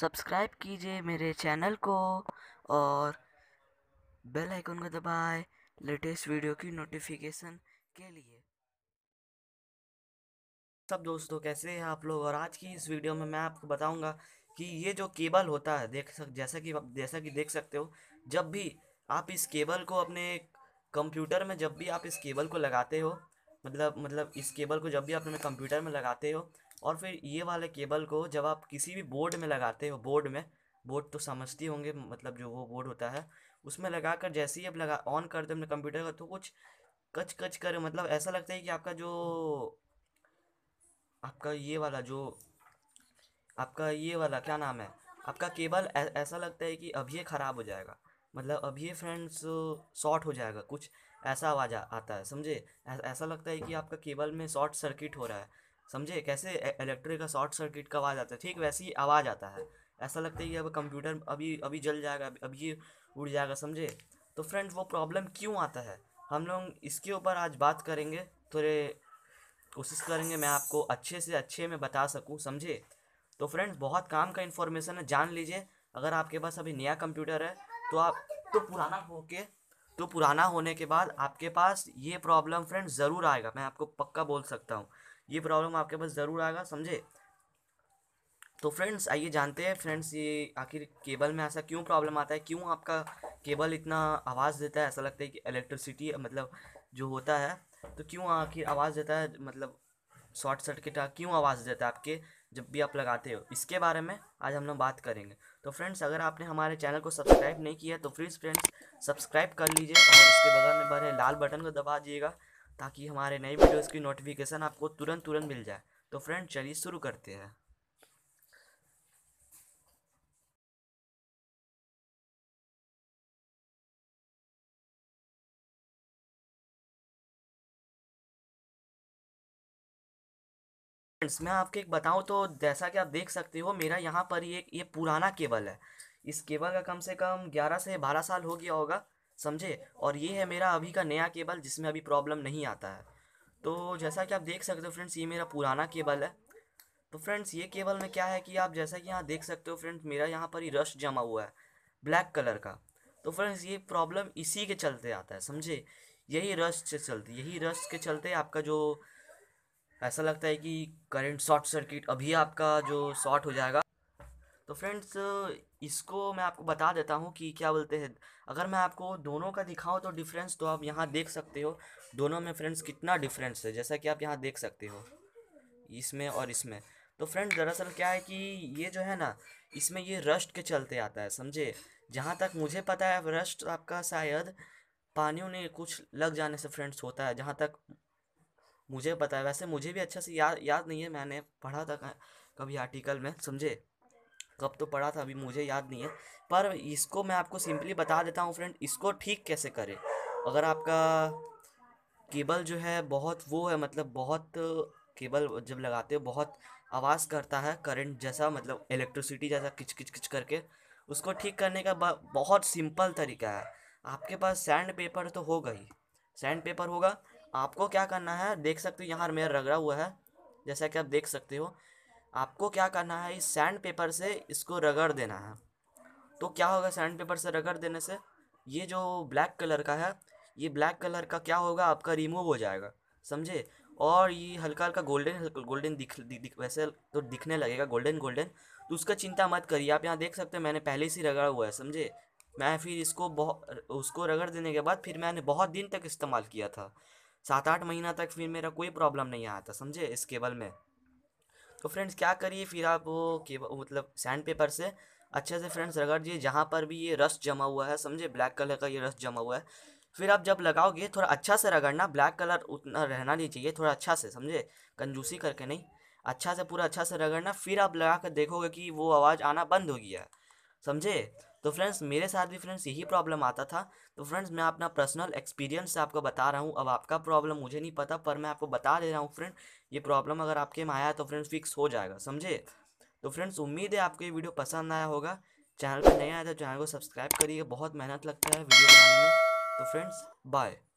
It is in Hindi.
सब्सक्राइब कीजिए मेरे चैनल को और बेल आइकन को दबाए लेटेस्ट वीडियो की नोटिफिकेशन के लिए सब दोस्तों कैसे हैं आप लोग और आज की इस वीडियो में मैं आपको बताऊंगा कि ये जो केबल होता है देख सक जैसा कि जैसा कि देख सकते हो जब भी आप इस केबल को अपने कंप्यूटर में जब भी आप इस केबल को लगाते हो मतलब मतलब इस केबल को जब भी आप अपने कंप्यूटर में लगाते हो और फिर ये वाले केबल को जब आप किसी भी बोर्ड में लगाते हो बोर्ड में बोर्ड तो समझते होंगे मतलब जो वो बोर्ड होता है उसमें लगा कर जैसे ही आप लगा ऑन करते अपने कंप्यूटर का तो कुछ कच कच कर मतलब ऐसा लगता है कि आपका जो आपका ये वाला जो आपका ये वाला क्या नाम है आपका केबल ऐसा लगता है कि अभी ये ख़राब हो जाएगा मतलब अभी ये फ्रेंड्स शॉर्ट हो जाएगा कुछ ऐसा आवाज़ आता है समझे ऐसा लगता है कि आपका केबल में शॉर्ट सर्किट हो रहा है समझे कैसे इलेक्ट्रिक का शॉर्ट सर्किट का आवाज़ आता है ठीक वैसे ही आवाज़ आता है ऐसा लगता है कि अब कंप्यूटर अभी अभी जल जाएगा अब ये उड़ जाएगा समझे तो फ्रेंड्स वो प्रॉब्लम क्यों आता है हम लोग इसके ऊपर आज बात करेंगे थोड़े कोशिश करेंगे मैं आपको अच्छे से अच्छे में बता सकूँ समझे तो फ्रेंड्स बहुत काम का इन्फॉर्मेशन है जान लीजिए अगर आपके पास अभी नया कंप्यूटर है तो आप तो पुराना हो के तो पुराना होने के बाद आपके पास ये प्रॉब्लम फ्रेंड्स ज़रूर आएगा मैं आपको पक्का बोल सकता हूँ ये प्रॉब्लम आपके पास ज़रूर आएगा समझे तो फ्रेंड्स आइए जानते हैं फ्रेंड्स ये आखिर केबल में ऐसा क्यों प्रॉब्लम आता है क्यों आपका केबल इतना आवाज़ देता है ऐसा लगता है कि इलेक्ट्रिसिटी मतलब जो होता है तो क्यों आखिर आवाज़ देता है मतलब शॉर्ट सर्किट क्यों आवाज़ देता है आपके जब भी आप लगाते हो इसके बारे में आज हम लोग बात करेंगे तो फ्रेंड्स अगर आपने हमारे चैनल को सब्सक्राइब नहीं किया तो प्लीज़ फ्रेंड्स सब्सक्राइब कर लीजिए और उसके बगल में बने लाल बटन को दबा दीजिएगा ताकि हमारे नए वीडियोस की नोटिफिकेशन आपको तुरंत तुरंत मिल जाए तो फ्रेंड चलिए शुरू करते हैं फ्रेंड्स मैं आपके एक बताऊं तो जैसा कि आप देख सकते हो मेरा यहाँ पर ये ये पुराना केबल है इस केबल का कम से कम 11 से 12 साल हो गया होगा समझे और ये है मेरा अभी का नया केबल जिसमें अभी प्रॉब्लम नहीं आता है तो जैसा कि आप देख सकते हो फ्रेंड्स ये मेरा पुराना केबल है तो फ्रेंड्स ये केबल में क्या है कि आप जैसा कि यहाँ देख सकते हो फ्रेंड्स मेरा यहाँ पर ही रश जमा हुआ है ब्लैक कलर का तो फ्रेंड्स ये प्रॉब्लम इसी के चलते आता है समझे यही रश से चलती यही रश के चलते आपका जो ऐसा लगता है कि करंट शॉर्ट सर्किट अभी आपका जो शॉर्ट हो जाएगा तो फ्रेंड्स इसको मैं आपको बता देता हूँ कि क्या बोलते हैं अगर मैं आपको दोनों का दिखाऊँ तो डिफरेंस तो आप यहाँ देख सकते हो दोनों में फ्रेंड्स कितना डिफरेंस है जैसा कि आप यहाँ देख सकते हो इसमें और इसमें तो फ्रेंड दरअसल क्या है कि ये जो है ना इसमें ये रस्ट के चलते आता है समझे जहाँ तक मुझे पता है रस्ट आपका शायद पानी उन्हें कुछ लग जाने से फ्रेंड्स होता है जहाँ तक मुझे पता है वैसे मुझे भी अच्छे से याद याद नहीं है मैंने पढ़ा था कभी आर्टिकल में समझे कब तो पढ़ा था अभी मुझे याद नहीं है पर इसको मैं आपको सिंपली बता देता हूँ फ्रेंड इसको ठीक कैसे करें अगर आपका केबल जो है बहुत वो है मतलब बहुत केबल जब लगाते हो बहुत आवाज़ करता है करंट जैसा मतलब इलेक्ट्रिसिटी जैसा किच किच किच करके उसको ठीक करने का बहुत सिंपल तरीका है आपके पास सैंड पेपर तो होगा ही सैंड पेपर होगा आपको क्या करना है देख सकते हो यहाँ मेरा रगड़ा हुआ है जैसा कि आप देख सकते हो आपको क्या करना है इस सैंड पेपर से इसको रगड़ देना है तो क्या होगा सैंड पेपर से रगड़ देने से ये जो ब्लैक कलर का है ये ब्लैक कलर का क्या होगा आपका रिमूव हो जाएगा समझे और ये हल्का हल्का गोल्डन गोल्डन दिख, दिख, दिख वैसे तो दिखने लगेगा गोल्डन गोल्डन तो उसका चिंता मत करिए आप यहाँ देख सकते हैं मैंने पहले से रगड़ा हुआ है समझे मैं फिर इसको बहुत उसको रगड़ देने के बाद फिर मैंने बहुत दिन तक इस्तेमाल किया था सात आठ महीना तक फिर मेरा कोई प्रॉब्लम नहीं आया था समझे इस केबल में तो फ्रेंड्स क्या करिए फिर आप वो मतलब सैंड पेपर से अच्छे से फ्रेंड्स रगड़ दिए जहाँ पर भी ये रस जमा हुआ है समझे ब्लैक कलर का ये रस जमा हुआ है फिर आप जब लगाओगे थोड़ा अच्छा से रगड़ना ब्लैक कलर उतना रहना नहीं चाहिए थोड़ा अच्छा से समझे कंजूसी करके नहीं अच्छा से पूरा अच्छा से रगड़ना फिर आप लगा कर देखोगे कि वो आवाज़ आना बंद हो गया है समझे तो फ्रेंड्स मेरे साथ भी फ्रेंड्स यही प्रॉब्लम आता था तो फ्रेंड्स मैं अपना पर्सनल एक्सपीरियंस से आपको बता रहा हूँ अब आपका प्रॉब्लम मुझे नहीं पता पर मैं आपको बता दे रहा हूँ फ्रेंड ये प्रॉब्लम अगर आपके में आया तो फ्रेंड्स फिक्स हो जाएगा समझे तो फ्रेंड्स उम्मीद है आपको ये वीडियो पसंद आया होगा चैनल पर नया आया तो चैनल को सब्सक्राइब करिए बहुत मेहनत लगता है वीडियो बनाने में तो फ्रेंड्स बाय